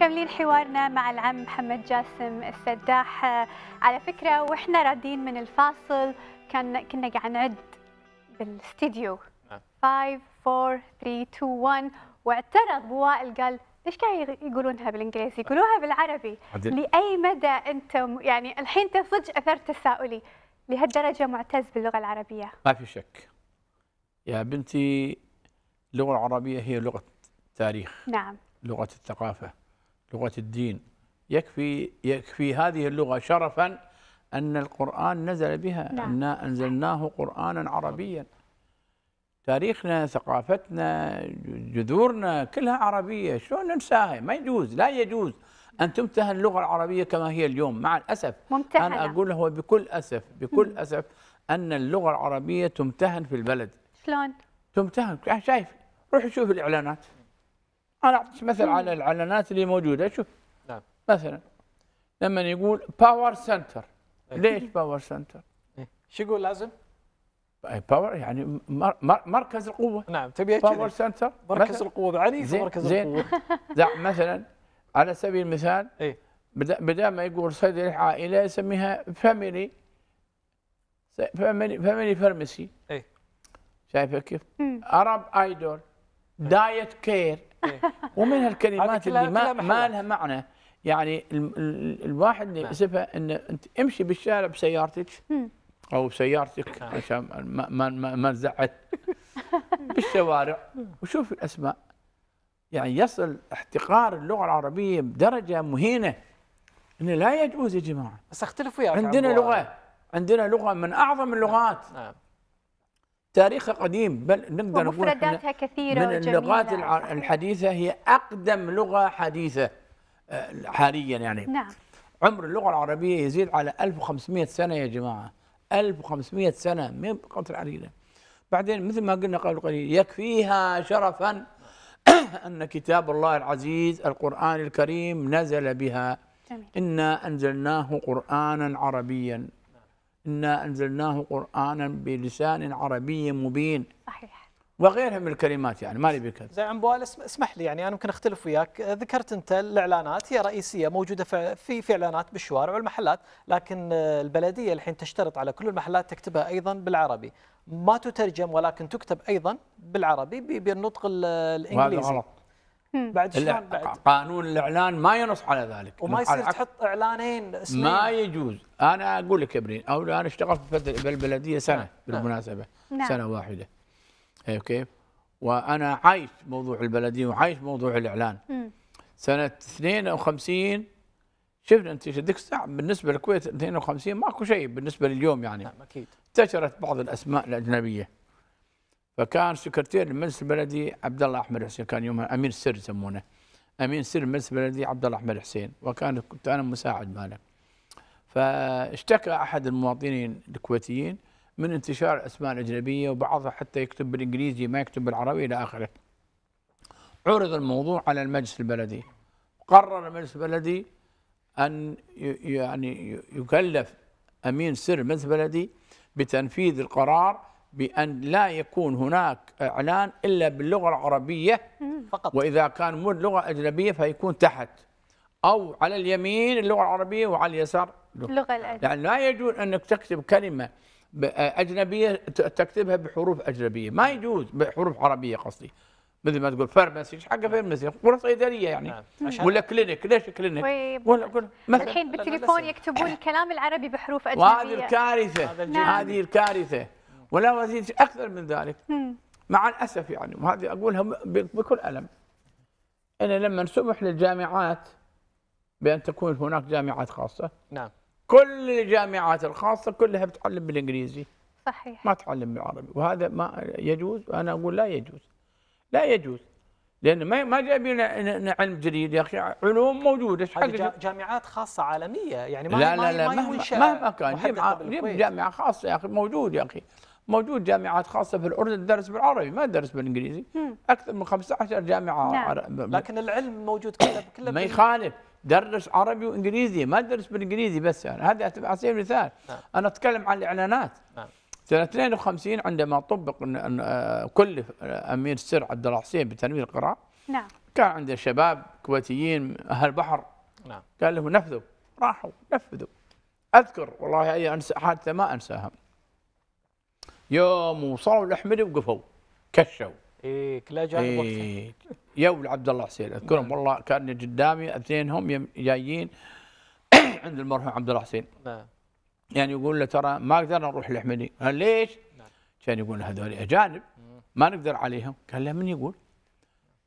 مكملين حوارنا مع العم محمد جاسم السداح آه، على فكرة وإحنا رادين من الفاصل كان كنا قاعد نعد بالاستديو 5 4 3 2 1 واعترض بوائل قال ليش قاعد يقولونها بالانجليزي؟ يقولوها بالعربي عدل. لاي مدى انت يعني الحين انت صدق اثرت تساؤلي لهالدرجه معتز باللغه العربيه؟ ما في شك. يا بنتي اللغه العربيه هي لغه التاريخ. نعم. لغه الثقافه. لغة الدين يكفي يكفي هذه اللغة شرفا أن القرآن نزل بها نعم. أنا أنزلناه قرآنا عربيا تاريخنا ثقافتنا جذورنا كلها عربية شلون ننساها ما يجوز لا يجوز أن تمتهن اللغة العربية كما هي اليوم مع الأسف ممتحنة. أنا أقول هو بكل أسف بكل أسف أن اللغة العربية تمتهن في البلد شلون؟ تمتهن شايف روح شوف الإعلانات انا اعطيك مثل على الاعلانات اللي موجوده شوف نعم مثلا لما يقول باور إيه. سنتر ليش باور إيه. سنتر؟ شو يقول لازم؟ باور إيه، يعني مركز القوه نعم تبي باور سنتر مركز القوه عنيف مركز زين القوه زين مثلا على سبيل المثال ايه بدل ما يقول صيدلة عائلة يسميها فاميلي فاميلي فاميلي فارمسي ايه شايفه كيف؟ عرب ايدول دايت كير إيه. ومن الكلمات اللي ما, ما لها معنى يعني الواحد نعم. يحسبها ان انت امشي بالشارع بسيارتك او بسيارتك نعم. عشان ما ما ما نزعت بالشوارع وشوف الاسماء يعني يصل احتقار اللغه العربيه بدرجه مهينه انه لا يجوز يا جماعه بس اختلف وياك عندنا لغه عندنا لغه من اعظم اللغات نعم. نعم. تاريخها قديم بل نقدر نقول مفرداتها كثيرة من اللغات الحديثة هي أقدم لغة حديثة آه، حاليا يعني نعم عمر اللغة العربية يزيد على 1500 سنة يا جماعة 1500 سنة من قطر عريضة بعدين مثل ما قلنا قبل قليل يكفيها شرفا أن كتاب الله العزيز القرآن الكريم نزل بها جميل. إنا أنزلناه قرآنا عربيا إنا أنزلناه قرآنا بلسان عربي مبين صحيح وغيرها من الكلمات يعني ما نبي زي عم بوال اسمح لي يعني انا ممكن اختلف وياك ذكرت انت الاعلانات هي رئيسيه موجوده في في اعلانات بالشوارع والمحلات لكن البلديه الحين تشترط على كل المحلات تكتبها ايضا بالعربي ما تترجم ولكن تكتب ايضا بالعربي بالنطق الانجليزي وهذا غلط بعد شلون بعد؟ قانون الاعلان ما ينص على ذلك وما يصير تحط اعلانين اسمين ما يجوز انا اقول لك يا ابني او انا اشتغلت بالبلديه سنه نعم. بالمناسبه نعم. سنه واحده ايوه كيف؟ وانا عايش موضوع البلديه وعايش موضوع الاعلان م. سنه 52 شفنا انت ذيك الساعه بالنسبه للكويت 52 ماكو شيء بالنسبه لليوم يعني نعم اكيد انتشرت بعض الاسماء الاجنبيه فكان سكرتير المجلس البلدي عبد الله احمد حسين كان يومها امين السر يسمونه امين سر المجلس البلدي عبد الله احمد حسين وكان كنت انا مساعد ماله فاشتكى احد المواطنين الكويتيين من انتشار الاسماء الاجنبيه وبعضها حتى يكتب بالانجليزي ما يكتب بالعربي الى اخره عرض الموضوع على المجلس البلدي قرر المجلس البلدي ان يعني يكلف امين سر المجلس البلدي بتنفيذ القرار بأن لا يكون هناك إعلان إلا باللغة العربية فقط وإذا كان مو لغة أجنبية فيكون تحت أو على اليمين اللغة العربية وعلى اليسار اللغة الأجنبية يعني لا يجوز أنك تكتب كلمة أجنبية تكتبها بحروف أجنبية ما يجوز بحروف عربية قصدي مثل ما تقول فارماسي ايش حق فارماسي؟ قول صيدليه يعني نعم. ولا كلينك ليش كلينك؟ طيب. ولا الحين بالتليفون يكتبون الكلام العربي بحروف اجنبيه وهذه الكارثه هذه الكارثه ولا وزيد اكثر من ذلك مع الاسف يعني وهذه اقولها بكل الم ان لما سمح للجامعات بان تكون هناك جامعات خاصه نعم كل الجامعات الخاصه كلها بتعلم بالانجليزي صحيح ما تعلم بالعربي وهذا ما يجوز وانا اقول لا يجوز لا يجوز لان ما ما جايبين علم جديد يا اخي علوم موجوده ايش حق جامعات خاصه عالميه يعني ما لا لا لا ما مهما كان جامعه خاصه يا اخي موجود يا اخي موجود جامعات خاصه في الاردن تدرس بالعربي ما تدرس بالانجليزي اكثر من 15 جامعه نعم. عرب. لكن العلم موجود كله كله ما يخالف درس عربي وانجليزي ما تدرس بالانجليزي بس يعني هذا على سبيل المثال نعم. انا اتكلم عن الاعلانات نعم. سنه 52 عندما طبق آه، كلف امير السر عبد الله حسين بتنوير القراءه نعم كان عنده شباب كويتيين اهل البحر نعم قال لهم نفذوا راحوا نفذوا اذكر والله اي أنسى حادثه ما انساها يوم وصلوا الاحمدي وقفوا كشوا ايه كلا جانب إيه يا ولد عبد الله حسين اذكرهم نعم. والله كان قدامي اثنينهم جايين عند المرحوم عبد الله حسين نعم يعني يقول له ترى ما قدرنا نروح الاحمدي قال ليش؟ نعم كان يقول هذول اجانب ما نقدر عليهم قال له من يقول؟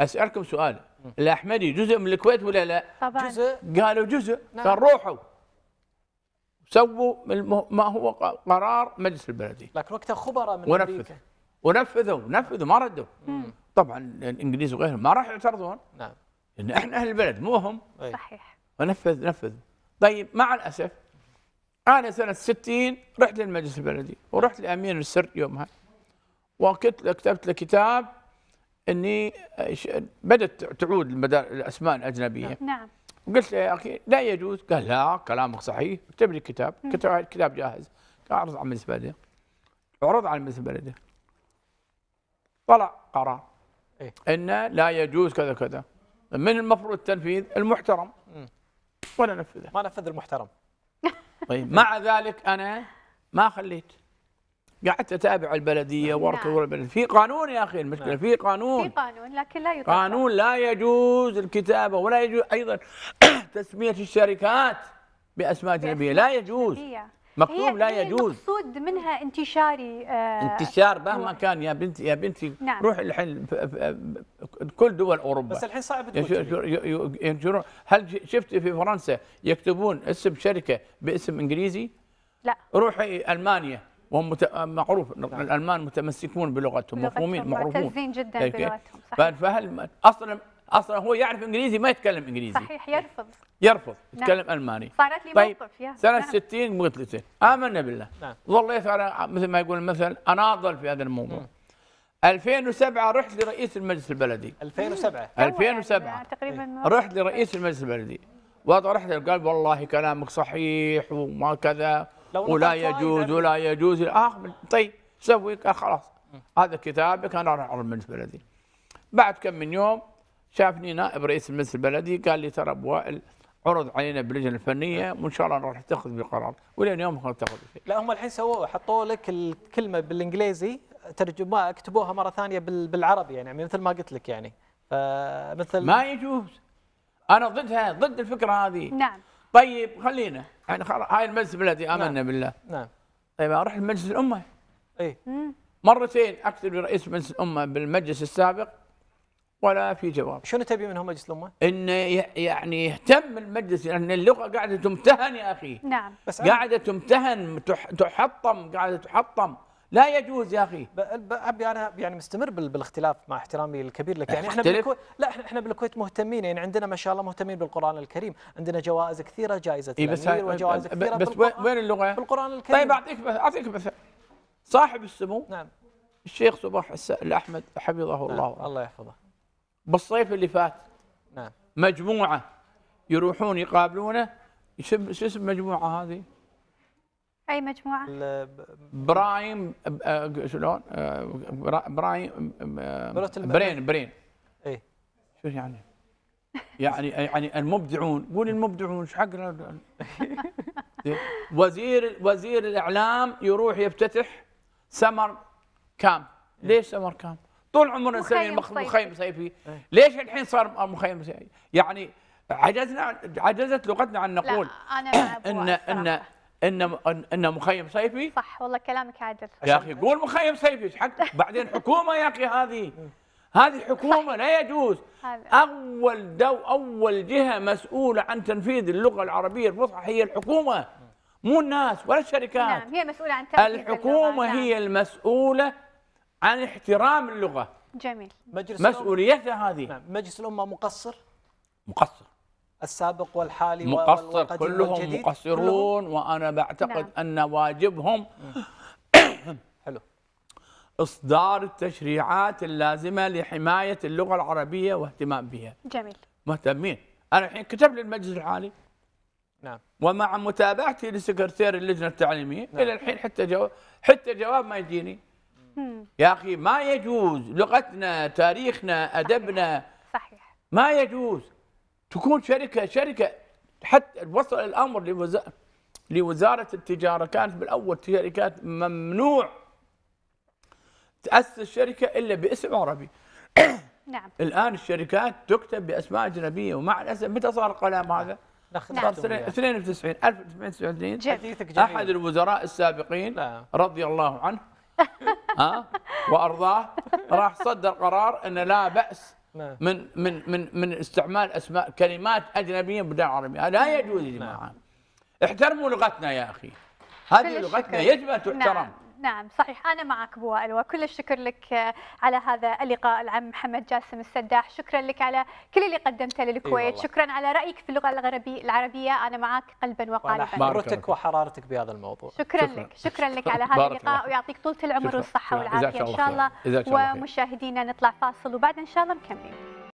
اسالكم سؤال الاحمدي جزء من الكويت ولا لا؟ طبعا جزء قالوا جزء نعم. قال روحوا سووا ما هو قرار مجلس البلدي لكن وقتها خبراء من ونفذ. امريكا ونفذوا نفذوا ما ردوا مم. طبعا الانجليز وغيرهم ما راح يعترضون نعم لان احنا اهل البلد مو هم صحيح ونفذ نفذ طيب مع الاسف انا سنه 60 رحت للمجلس البلدي ورحت لامين السر يومها وكتبت كتبت له كتاب اني بدات تعود الاسماء الاجنبيه نعم قلت له يا اخي لا يجوز قال لا كلامك صحيح اكتب لي كتاب كتب كتاب جاهز اعرض على المجلس البلدي عرض على المجلس البلدي طلع قرار إيه؟ انه لا يجوز كذا كذا من المفروض التنفيذ المحترم ولا نفذه ما نفذ المحترم طيب مع ذلك انا ما خليت قعدت اتابع البلديه نعم. واركض البلديه في قانون يا اخي المشكله نعم. في قانون في قانون لكن لا يطبق قانون لا يجوز الكتابه ولا يجوز ايضا تسميه الشركات باسماء اجنبيه لا يجوز مكتوب لا يجوز المقصود منها انتشاري آه انتشار مهما كان يا بنتي يا بنتي نعم. روح الحين كل دول اوروبا بس الحين صعب ينشرون هل شفت في فرنسا يكتبون اسم شركه باسم انجليزي؟ لا روحي المانيا وهم ومت... معروف نعم. الالمان متمسكون بلغتهم مفهومين معروفون معتزين جدا يعني بلغتهم صحيح. فهل اصلا اصلا هو يعرف انجليزي ما يتكلم انجليزي صحيح يرفض يرفض نعم. يتكلم الماني صارت لي طيب موقف يا سنه نعم. 60 مقتلتين امنا بالله نعم. ظليت على مثل ما يقول المثل اناضل في هذا الموضوع نعم. 2007 رحت لرئيس المجلس البلدي 2007 2007 يعني آه، تقريبا إيه. رحت لرئيس المجلس البلدي ورحت قال والله كلامك صحيح وما كذا لو ولا يجوز ولا يجوز اه طيب سوي قال خلاص هذا كتابك انا راح اعرض المجلس البلدي بعد كم من يوم شافني نائب رئيس المجلس البلدي قال لي ترى ابو وائل عرض علينا باللجنه الفنيه وان شاء الله راح تاخذ بقرار ولين يوم ما تاخذ شيء لا هم الحين سووا حطوا لك الكلمه بالانجليزي ترجموها اكتبوها مره ثانيه بالعربي يعني،, يعني مثل ما قلت لك يعني فمثل ما يجوز انا ضدها ضد الفكره هذه نعم طيب خلينا يعني خلاص هاي المجلس البلدي نعم. امنا نعم. بالله نعم طيب اروح لمجلس الامه اي مرتين اكتب لرئيس مجلس الامه بالمجلس السابق ولا في جواب شنو تبي منهم مجلس الامه؟ انه يعني يهتم المجلس لان يعني اللغه قاعده تمتهن يا اخي نعم بس قاعده تمتهن تحطم قاعده تحطم لا يجوز يا اخي ابي انا يعني مستمر بالاختلاف مع احترامي الكبير لك يعني احنا بالكويت لا احنا بالكويت مهتمين يعني عندنا ما شاء الله مهتمين بالقران الكريم عندنا جوائز كثيره جائزه إيه بس وجوائز كثيره بس وين اللغه بالقران الكريم طيب اعطيك اعطيك مثال صاحب السمو نعم الشيخ صباح الاحمد حفظه نعم الله الله يحفظه بالصيف اللي فات نعم مجموعه يروحون يقابلونه شو اسم المجموعه هذه اي مجموعه برايم شلون برايم برين برين اي شو يعني يعني يعني المبدعون قول المبدعون ايش حقنا وزير وزير الاعلام يروح يفتتح سمر كام ليش سمر كام طول عمرنا نسميه مخيم صيفي إيه. ليش الحين صار مخيم صيفي يعني عجزنا عجزت لغتنا عن نقول لا أنا ان ان ان ان مخيم صيفي صح والله كلامك عادل يا اخي قول مخيم صيفي ايش حق بعدين حكومه يا اخي هذه هذه حكومه لا يجوز اول دو اول جهه مسؤوله عن تنفيذ اللغه العربيه الفصحى هي الحكومه مو الناس ولا الشركات نعم هي مسؤوله عن تنفيذ الحكومه اللغة. نعم. هي المسؤوله عن احترام اللغه جميل مجلس مسؤوليتها هذه نعم. مجلس الامه مقصر مقصر السابق والحالي مقصر كلهم مقصرون كلهم؟ وأنا بعتقد نعم. أن واجبهم حلو إصدار التشريعات اللازمة لحماية اللغة العربية واهتمام بها جميل مهتمين أنا الحين كتبت للمجلس العالي نعم ومع متابعتي لسكرتير اللجنة التعليمية نعم. إلى الحين حتى جواب حتى جواب ما يجيني يا أخي ما يجوز لغتنا تاريخنا أدبنا صحيح, صحيح. ما يجوز تكون شركه شركه حتى وصل الامر لوزاره لوزاره التجاره كانت بالاول شركات ممنوع تاسس شركه الا باسم عربي نعم الان الشركات تكتب باسماء اجنبيه ومع الاسف متى صار القلم هذا؟ نعم. سنة 92 يعني. 1992 احد الوزراء السابقين لا. رضي الله عنه ها وارضاه راح صدر قرار ان لا باس من من من من استعمال اسماء كلمات اجنبيه بدون عربيه لا يجوز يا جماعه احترموا لغتنا يا اخي هذه لغتنا يجب ان تحترم نعم. نعم صحيح أنا معك بو وكل كل الشكر لك آه، على هذا اللقاء العم محمد جاسم السداح شكرا لك على كل اللي قدمته للكويت إيه شكرا على رأيك في اللغة العربية العربية أنا معك قلبا وقالبا بارتك وحرارتك بهذا الموضوع شكرا, شكرا لك شكرا لك على هذا اللقاء ويعطيك طولة العمر والصحة والعافية إن شاء الله ومشاهدينا نطلع فاصل وبعد إن شاء الله مكملين